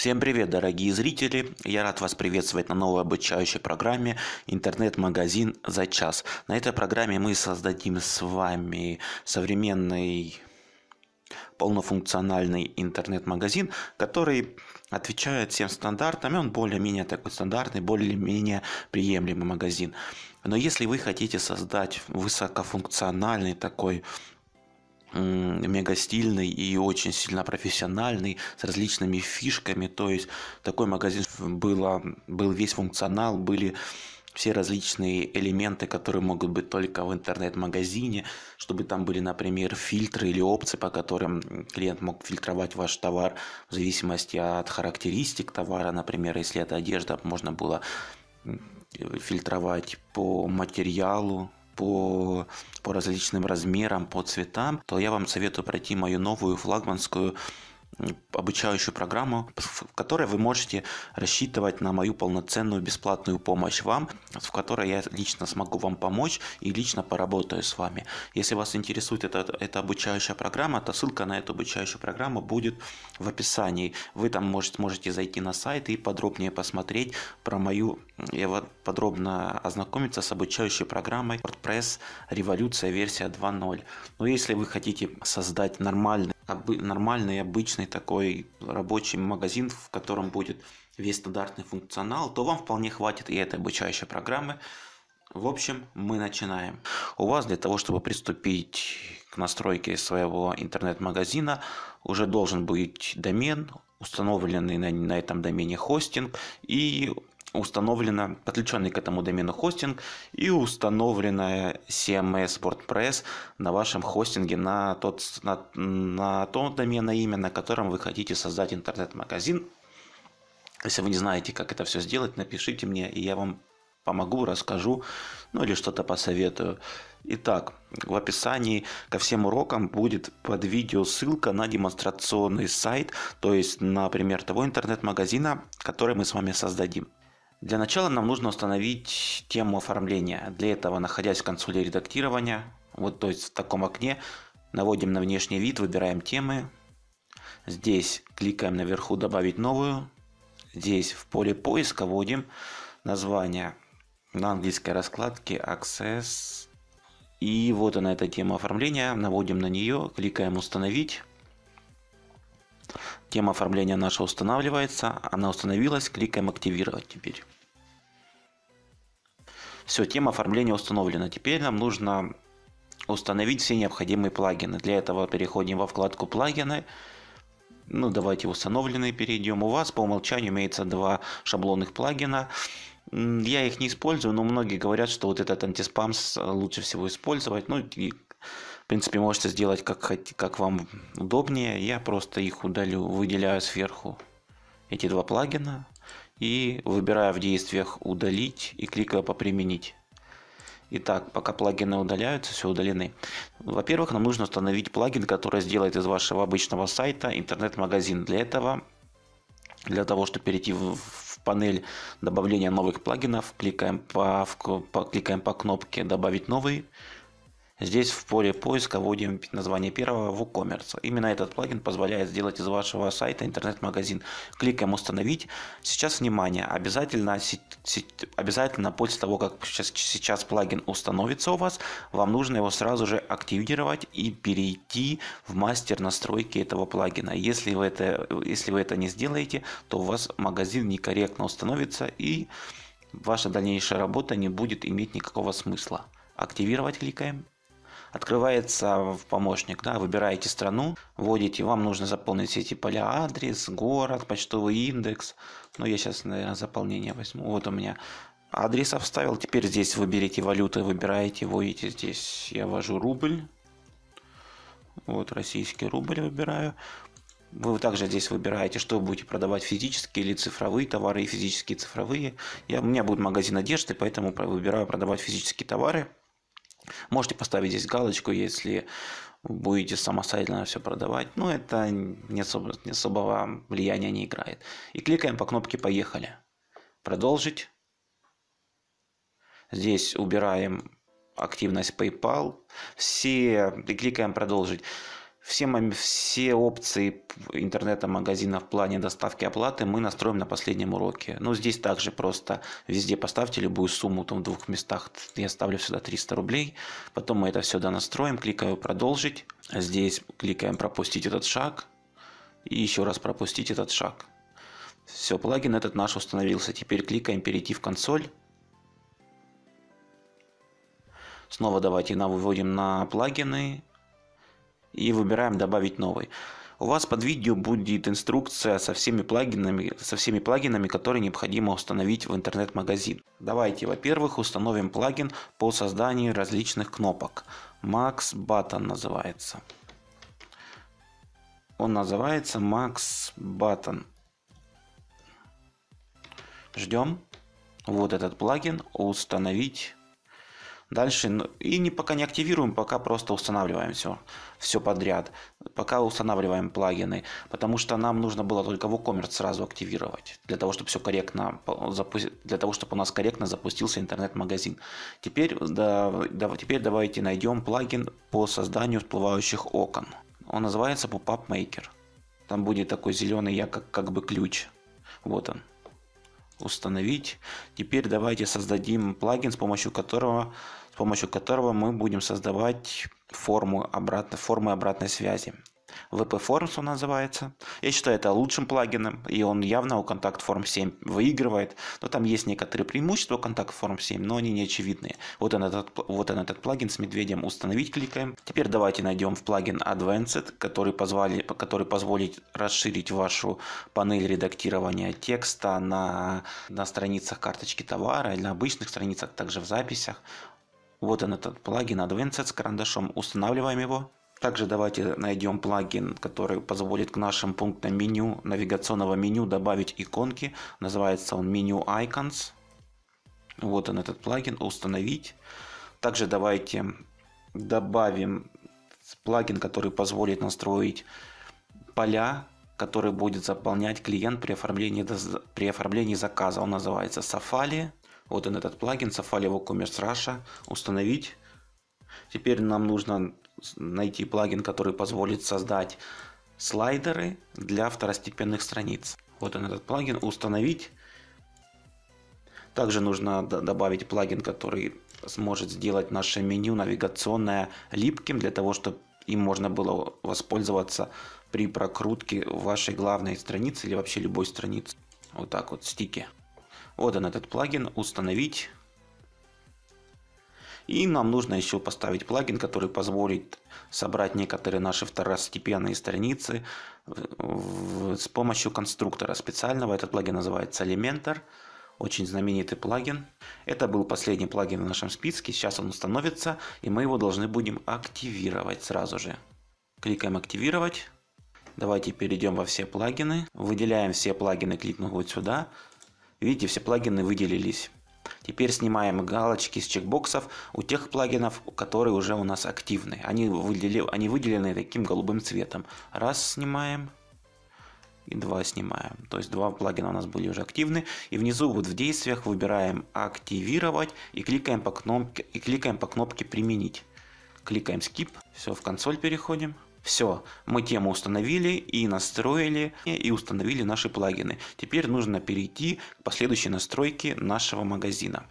Всем привет, дорогие зрители! Я рад вас приветствовать на новой обучающей программе «Интернет-магазин за час». На этой программе мы создадим с вами современный полнофункциональный интернет-магазин, который отвечает всем стандартам, и он более-менее такой стандартный, более-менее приемлемый магазин. Но если вы хотите создать высокофункциональный такой мега стильный и очень сильно профессиональный, с различными фишками. То есть такой магазин было, был весь функционал, были все различные элементы, которые могут быть только в интернет-магазине, чтобы там были, например, фильтры или опции, по которым клиент мог фильтровать ваш товар в зависимости от характеристик товара. Например, если это одежда, можно было фильтровать по материалу, по, по различным размерам, по цветам, то я вам советую пройти мою новую флагманскую обучающую программу, в которой вы можете рассчитывать на мою полноценную бесплатную помощь вам, в которой я лично смогу вам помочь и лично поработаю с вами. Если вас интересует эта, эта обучающая программа, то ссылка на эту обучающую программу будет в описании. Вы там можете, можете зайти на сайт и подробнее посмотреть про мою, я вот подробно ознакомиться с обучающей программой WordPress Революция версия 2.0. Но ну, если вы хотите создать нормальный нормальный, обычный такой рабочий магазин, в котором будет весь стандартный функционал, то вам вполне хватит и этой обучающей программы. В общем, мы начинаем. У вас для того, чтобы приступить к настройке своего интернет-магазина, уже должен быть домен, установленный на, на этом домене хостинг и установлена подключенный к этому домену хостинг и установлена CMS WordPress на вашем хостинге на, тот, на, на то доменное имя, на котором вы хотите создать интернет-магазин. Если вы не знаете, как это все сделать, напишите мне, и я вам помогу, расскажу, ну или что-то посоветую. Итак, в описании ко всем урокам будет под видео ссылка на демонстрационный сайт, то есть, например, того интернет-магазина, который мы с вами создадим. Для начала нам нужно установить тему оформления. Для этого, находясь в консоли редактирования, вот то есть в таком окне, наводим на внешний вид, выбираем темы. Здесь кликаем наверху «Добавить новую». Здесь в поле поиска вводим название на английской раскладке «Access». И вот она, эта тема оформления. Наводим на нее, кликаем «Установить». Тема оформления наша устанавливается. Она установилась. Кликаем «Активировать» теперь. Все, тема оформления установлена. Теперь нам нужно установить все необходимые плагины. Для этого переходим во вкладку «Плагины». Ну, давайте установленные перейдем. У вас по умолчанию имеется два шаблонных плагина. Я их не использую, но многие говорят, что вот этот антиспам лучше всего использовать. Ну, и принципе, можете сделать как, как вам удобнее. Я просто их удалю, выделяю сверху эти два плагина и выбираю в действиях «Удалить» и кликаю по «Применить». Итак, пока плагины удаляются, все удалены. Во-первых, нам нужно установить плагин, который сделает из вашего обычного сайта интернет-магазин. Для этого, для того, чтобы перейти в, в панель добавления новых плагинов, кликаем по, в, по, кликаем по кнопке «Добавить новый», Здесь в поле поиска вводим название первого WooCommerce. Именно этот плагин позволяет сделать из вашего сайта интернет-магазин. Кликаем «Установить». Сейчас, внимание, обязательно, обязательно после того, как сейчас, сейчас плагин установится у вас, вам нужно его сразу же активировать и перейти в мастер настройки этого плагина. Если вы это, если вы это не сделаете, то у вас магазин некорректно установится и ваша дальнейшая работа не будет иметь никакого смысла. Активировать кликаем открывается в помощник, да, выбираете страну, вводите, вам нужно заполнить все эти поля, адрес, город, почтовый индекс, ну, я сейчас, наверное, заполнение возьму, вот у меня адрес вставил, теперь здесь выберите валюты, выбираете, вводите здесь, я ввожу рубль, вот российский рубль выбираю, вы также здесь выбираете, что вы будете продавать, физические или цифровые товары, физические, и цифровые. Я, у меня будет магазин одежды, поэтому выбираю продавать физические товары. Можете поставить здесь галочку, если будете самостоятельно все продавать. Но ну, это не, особо, не особого влияния не играет. И кликаем по кнопке «Поехали». Продолжить. Здесь убираем активность PayPal. Все, и кликаем «Продолжить». Все, все опции интернета-магазина в плане доставки оплаты мы настроим на последнем уроке. Но ну, здесь также просто везде поставьте любую сумму, там в двух местах я ставлю сюда 300 рублей. Потом мы это все донастроим. кликаю «Продолжить». Здесь кликаем «Пропустить этот шаг» и еще раз «Пропустить этот шаг». Все, плагин этот наш установился. Теперь кликаем «Перейти в консоль». Снова давайте выводим на плагины, и выбираем «Добавить новый». У вас под видео будет инструкция со всеми плагинами, со всеми плагинами которые необходимо установить в интернет-магазин. Давайте, во-первых, установим плагин по созданию различных кнопок. Max Button называется. Он называется Max Button. Ждем. Вот этот плагин установить Дальше, ну, и не, пока не активируем, пока просто устанавливаем все, все подряд. Пока устанавливаем плагины, потому что нам нужно было только WooCommerce сразу активировать, для того, чтобы все корректно, для того, чтобы у нас корректно запустился интернет-магазин. Теперь, да, да, теперь давайте найдем плагин по созданию всплывающих окон. Он называется Pop-Up Maker. Там будет такой зеленый, я как, как бы ключ. Вот он установить. Теперь давайте создадим плагин, с помощью которого, с помощью которого мы будем создавать форму обратно, формы обратной связи. VP Forms он называется. Я считаю это лучшим плагином, и он явно у Contact Form 7 выигрывает. Но там есть некоторые преимущества Contact Form 7, но они не очевидные. Вот он, этот, вот он этот плагин с медведем установить кликаем. Теперь давайте найдем в плагин Advanced, который, позвали, который позволит расширить вашу панель редактирования текста на, на страницах карточки товара или на обычных страницах, также в записях. Вот он этот плагин Advanced с карандашом. Устанавливаем его. Также давайте найдем плагин, который позволит к нашим пунктам меню, навигационного меню добавить иконки. Называется он Menu Icons. Вот он этот плагин, установить. Также давайте добавим плагин, который позволит настроить поля, который будет заполнять клиент при оформлении, при оформлении заказа. Он называется Safari. Вот он этот плагин Safari WooCommerce Russia. Установить. Теперь нам нужно найти плагин, который позволит создать слайдеры для второстепенных страниц. Вот он этот плагин установить. Также нужно добавить плагин, который сможет сделать наше меню навигационное липким, для того, чтобы им можно было воспользоваться при прокрутке вашей главной страницы или вообще любой страницы. Вот так вот, стики. Вот он этот плагин, установить. И нам нужно еще поставить плагин, который позволит собрать некоторые наши второстепенные страницы с помощью конструктора специального. Этот плагин называется Elementor. Очень знаменитый плагин. Это был последний плагин в нашем списке. Сейчас он установится, и мы его должны будем активировать сразу же. Кликаем «Активировать». Давайте перейдем во все плагины. Выделяем все плагины, кликнув вот сюда. Видите, все плагины выделились. Теперь снимаем галочки с чекбоксов у тех плагинов, которые уже у нас активны. Они, выдели, они выделены таким голубым цветом. Раз снимаем и два снимаем. То есть два плагина у нас были уже активны. И внизу вот в действиях выбираем «Активировать» и кликаем по кнопке, и кликаем по кнопке «Применить». Кликаем «Skip». Все, в консоль переходим. Все, мы тему установили и настроили, и установили наши плагины. Теперь нужно перейти к последующей настройке нашего магазина.